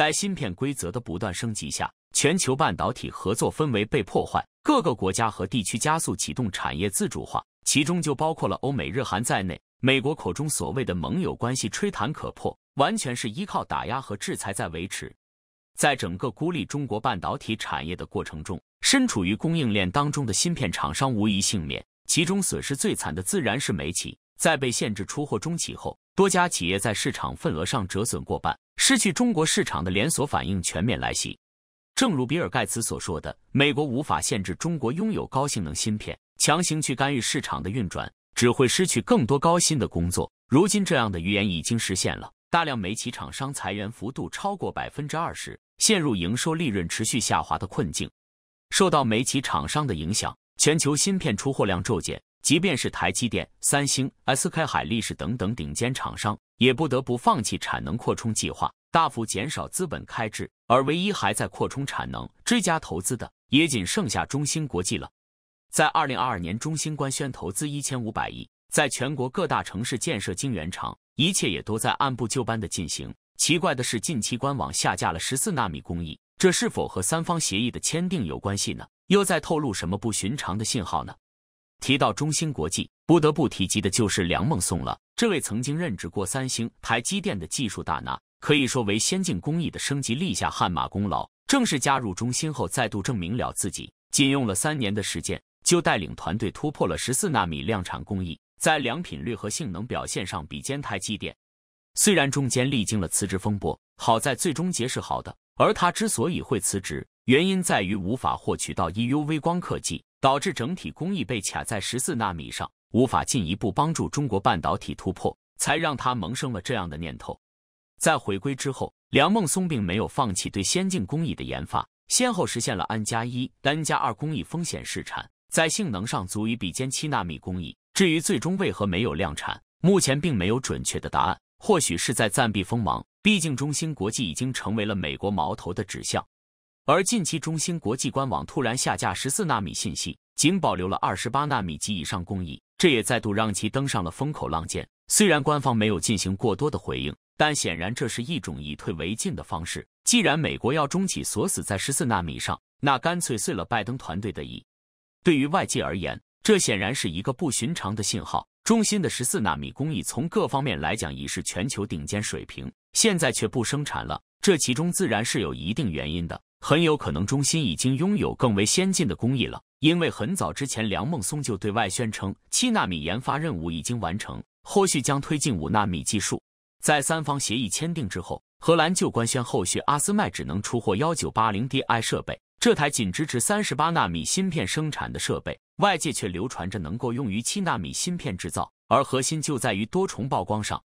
在芯片规则的不断升级下，全球半导体合作氛围被破坏，各个国家和地区加速启动产业自主化，其中就包括了欧美日韩在内。美国口中所谓的盟友关系吹弹可破，完全是依靠打压和制裁在维持。在整个孤立中国半导体产业的过程中，身处于供应链当中的芯片厂商无一幸免，其中损失最惨的自然是美企，在被限制出货中企后，多家企业在市场份额上折损过半。失去中国市场的连锁反应全面来袭。正如比尔·盖茨所说的，美国无法限制中国拥有高性能芯片，强行去干预市场的运转，只会失去更多高薪的工作。如今，这样的预言已经实现了。大量美企厂商裁员幅度超过百分之二十，陷入营收利润持续下滑的困境。受到美企厂商的影响，全球芯片出货量骤减。即便是台积电、三星、SK 海力士等等顶尖厂商，也不得不放弃产能扩充计划，大幅减少资本开支。而唯一还在扩充产能、追加投资的，也仅剩下中芯国际了。在二零二二年，中芯官宣投资一千五百亿，在全国各大城市建设晶圆厂，一切也都在按部就班的进行。奇怪的是，近期官网下架了十四纳米工艺，这是否和三方协议的签订有关系呢？又在透露什么不寻常的信号呢？提到中芯国际，不得不提及的就是梁孟松了。这位曾经任职过三星、台积电的技术大拿，可以说为先进工艺的升级立下汗马功劳。正是加入中芯后，再度证明了自己，仅用了三年的时间，就带领团队突破了十四纳米量产工艺，在良品率和性能表现上比肩台积电。虽然中间历经了辞职风波，好在最终结是好的。而他之所以会辞职，原因在于无法获取到 EUV 光刻机。导致整体工艺被卡在十四纳米上，无法进一步帮助中国半导体突破，才让他萌生了这样的念头。在回归之后，梁孟松并没有放弃对先进工艺的研发，先后实现了 N 加一、N 加二工艺风险试产，在性能上足以比肩七纳米工艺。至于最终为何没有量产，目前并没有准确的答案，或许是在暂避锋芒，毕竟中芯国际已经成为了美国矛头的指向。而近期，中芯国际官网突然下架十四纳米信息，仅保留了二十八纳米及以上工艺，这也再度让其登上了风口浪尖。虽然官方没有进行过多的回应，但显然这是一种以退为进的方式。既然美国要中企锁死在十四纳米上，那干脆遂了拜登团队的意。对于外界而言，这显然是一个不寻常的信号。中芯的十四纳米工艺从各方面来讲已是全球顶尖水平，现在却不生产了，这其中自然是有一定原因的。很有可能，中芯已经拥有更为先进的工艺了。因为很早之前，梁孟松就对外宣称，七纳米研发任务已经完成，后续将推进五纳米技术。在三方协议签订之后，荷兰就官宣，后续阿斯麦只能出货幺九八零 D I 设备。这台仅支持三十八纳米芯片生产的设备，外界却流传着能够用于七纳米芯片制造，而核心就在于多重曝光上。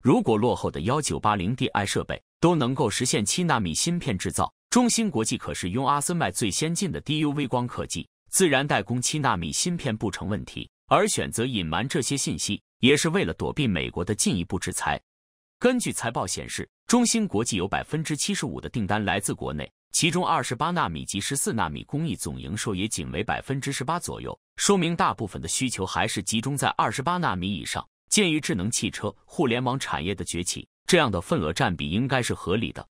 如果落后的幺九八零 D I 设备都能够实现七纳米芯片制造，中芯国际可是用阿斯麦最先进的 DUV 光刻机，自然代工七纳米芯片不成问题。而选择隐瞒这些信息，也是为了躲避美国的进一步制裁。根据财报显示，中芯国际有百分之七十五的订单来自国内，其中二十八纳米及十四纳米工艺总营收也仅为百分之十八左右，说明大部分的需求还是集中在二十八纳米以上。鉴于智能汽车、互联网产业的崛起，这样的份额占比应该是合理的。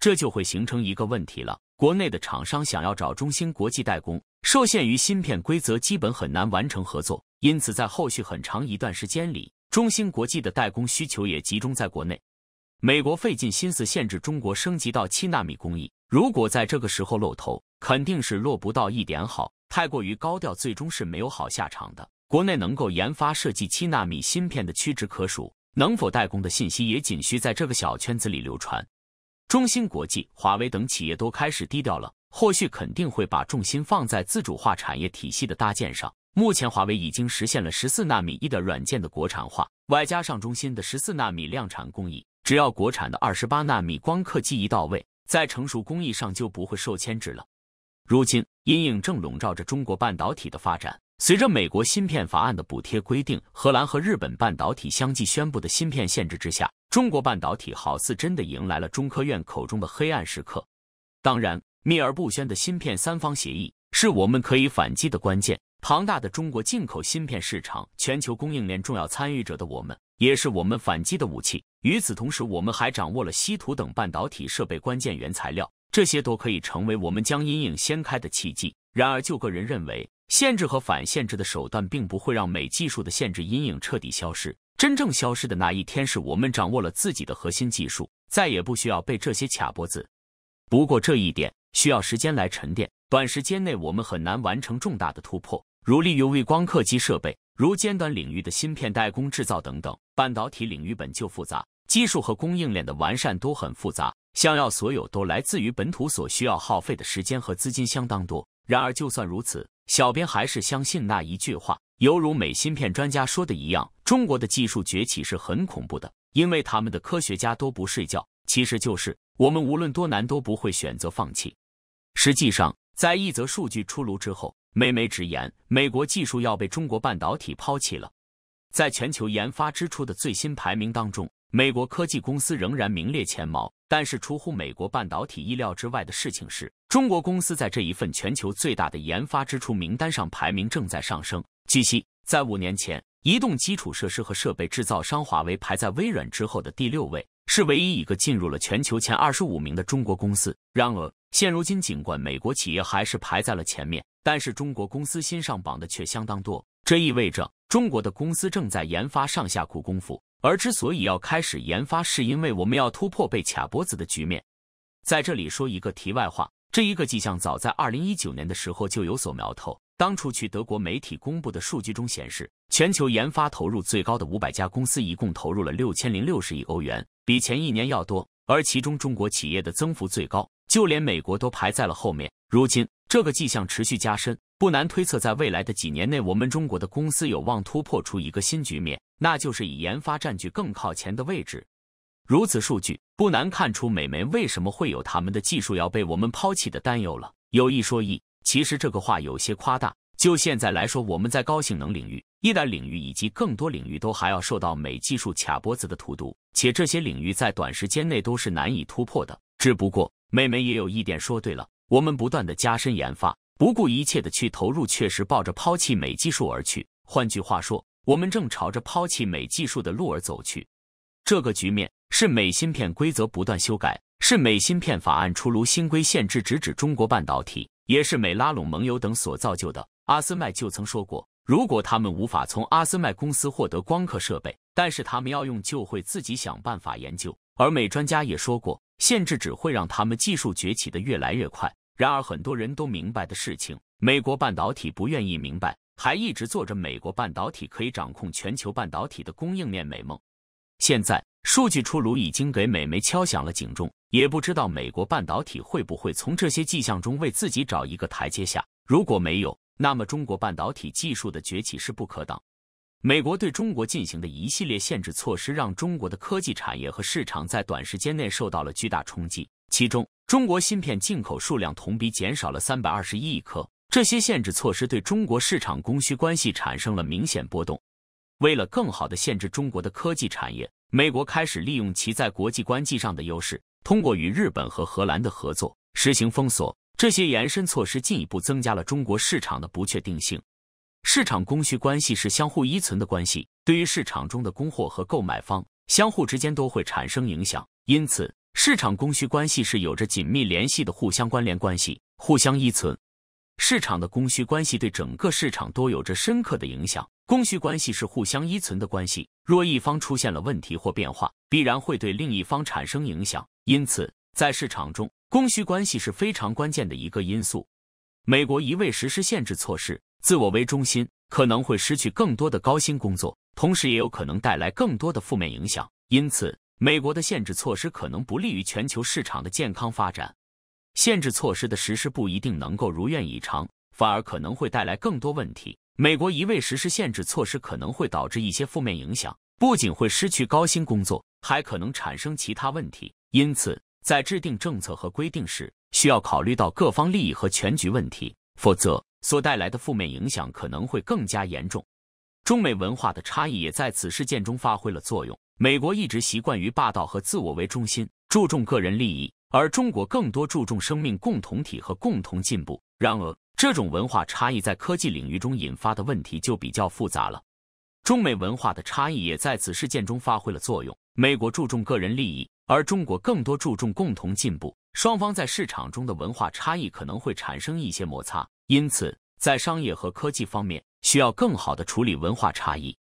这就会形成一个问题了。国内的厂商想要找中芯国际代工，受限于芯片规则，基本很难完成合作。因此，在后续很长一段时间里，中芯国际的代工需求也集中在国内。美国费尽心思限制中国升级到七纳米工艺，如果在这个时候露头，肯定是落不到一点好。太过于高调，最终是没有好下场的。国内能够研发设计七纳米芯片的屈指可数，能否代工的信息也仅需在这个小圈子里流传。中芯国际、华为等企业都开始低调了，或许肯定会把重心放在自主化产业体系的搭建上。目前，华为已经实现了十四纳米一的软件的国产化，外加上中芯的十四纳米量产工艺，只要国产的二十八纳米光刻机一到位，在成熟工艺上就不会受牵制了。如今，阴影正笼罩着中国半导体的发展。随着美国芯片法案的补贴规定，荷兰和日本半导体相继宣布的芯片限制之下，中国半导体好似真的迎来了中科院口中的黑暗时刻。当然，秘而不宣的芯片三方协议是我们可以反击的关键。庞大的中国进口芯片市场，全球供应链重要参与者的我们，也是我们反击的武器。与此同时，我们还掌握了稀土等半导体设备关键原材料，这些都可以成为我们将阴影掀开的契机。然而，就个人认为。限制和反限制的手段并不会让美技术的限制阴影彻底消失。真正消失的那一天，是我们掌握了自己的核心技术，再也不需要被这些卡脖子。不过这一点需要时间来沉淀，短时间内我们很难完成重大的突破，如利用 v 光刻机设备，如尖端领域的芯片代工制造等等。半导体领域本就复杂，技术和供应链的完善都很复杂，想要所有都来自于本土，所需要耗费的时间和资金相当多。然而，就算如此，小编还是相信那一句话，犹如美芯片专家说的一样，中国的技术崛起是很恐怖的，因为他们的科学家都不睡觉。其实就是我们无论多难都不会选择放弃。实际上，在一则数据出炉之后，美媒直言，美国技术要被中国半导体抛弃了。在全球研发支出的最新排名当中。美国科技公司仍然名列前茅，但是出乎美国半导体意料之外的事情是，中国公司在这一份全球最大的研发支出名单上排名正在上升。据悉，在五年前，移动基础设施和设备制造商华为排在微软之后的第六位，是唯一一个进入了全球前二十五名的中国公司。然而，现如今尽管美国企业还是排在了前面，但是中国公司新上榜的却相当多，这意味着中国的公司正在研发上下苦功夫。而之所以要开始研发，是因为我们要突破被卡脖子的局面。在这里说一个题外话，这一个迹象早在2019年的时候就有所苗头。当初去德国媒体公布的数据中显示，全球研发投入最高的500家公司一共投入了6060亿欧元，比前一年要多。而其中中国企业的增幅最高，就连美国都排在了后面。如今这个迹象持续加深。不难推测，在未来的几年内，我们中国的公司有望突破出一个新局面，那就是以研发占据更靠前的位置。如此数据，不难看出美媒为什么会有他们的技术要被我们抛弃的担忧了。有一说一，其实这个话有些夸大。就现在来说，我们在高性能领域、医疗领域以及更多领域都还要受到美技术卡脖子的荼毒，且这些领域在短时间内都是难以突破的。只不过，美媒也有一点说对了，我们不断的加深研发。不顾一切的去投入，确实抱着抛弃美技术而去。换句话说，我们正朝着抛弃美技术的路而走去。这个局面是美芯片规则不断修改，是美芯片法案出炉新规限制直指中国半导体，也是美拉拢盟友等所造就的。阿斯麦就曾说过，如果他们无法从阿斯麦公司获得光刻设备，但是他们要用，就会自己想办法研究。而美专家也说过，限制只会让他们技术崛起的越来越快。然而，很多人都明白的事情，美国半导体不愿意明白，还一直做着美国半导体可以掌控全球半导体的供应链美梦。现在数据出炉，已经给美媒敲响了警钟。也不知道美国半导体会不会从这些迹象中为自己找一个台阶下。如果没有，那么中国半导体技术的崛起势不可挡。美国对中国进行的一系列限制措施，让中国的科技产业和市场在短时间内受到了巨大冲击。其中，中国芯片进口数量同比减少了三百二十一亿颗。这些限制措施对中国市场供需关系产生了明显波动。为了更好地限制中国的科技产业，美国开始利用其在国际关系上的优势，通过与日本和荷兰的合作实行封锁。这些延伸措施进一步增加了中国市场的不确定性。市场供需关系是相互依存的关系，对于市场中的供货和购买方，相互之间都会产生影响。因此，市场供需关系是有着紧密联系的互相关联关系，互相依存。市场的供需关系对整个市场都有着深刻的影响。供需关系是互相依存的关系，若一方出现了问题或变化，必然会对另一方产生影响。因此，在市场中，供需关系是非常关键的一个因素。美国一味实施限制措施，自我为中心，可能会失去更多的高薪工作，同时也有可能带来更多的负面影响。因此，美国的限制措施可能不利于全球市场的健康发展，限制措施的实施不一定能够如愿以偿，反而可能会带来更多问题。美国一味实施限制措施可能会导致一些负面影响，不仅会失去高薪工作，还可能产生其他问题。因此，在制定政策和规定时，需要考虑到各方利益和全局问题，否则所带来的负面影响可能会更加严重。中美文化的差异也在此事件中发挥了作用。美国一直习惯于霸道和自我为中心，注重个人利益，而中国更多注重生命共同体和共同进步。然而，这种文化差异在科技领域中引发的问题就比较复杂了。中美文化的差异也在此事件中发挥了作用。美国注重个人利益，而中国更多注重共同进步。双方在市场中的文化差异可能会产生一些摩擦，因此在商业和科技方面需要更好的处理文化差异。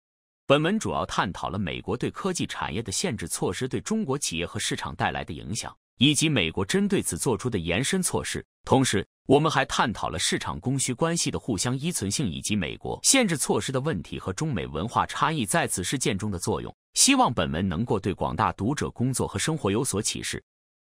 本文主要探讨了美国对科技产业的限制措施对中国企业和市场带来的影响，以及美国针对此做出的延伸措施。同时，我们还探讨了市场供需关系的互相依存性，以及美国限制措施的问题和中美文化差异在此事件中的作用。希望本文能够对广大读者工作和生活有所启示。